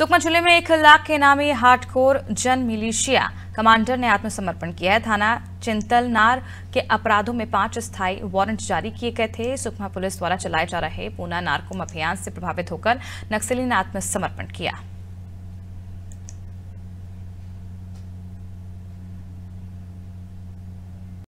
सुकमा जिले में एक लाख के नामी हार्डकोर जन मिलिशिया कमांडर ने आत्मसमर्पण किया है थाना चिंतलनार के अपराधों में पांच स्थायी वारंट जारी किए गए थे सुकमा पुलिस द्वारा चलाए जा रहे पूना नारकोम अभियान से प्रभावित होकर नक्सली ने आत्मसमर्पण किया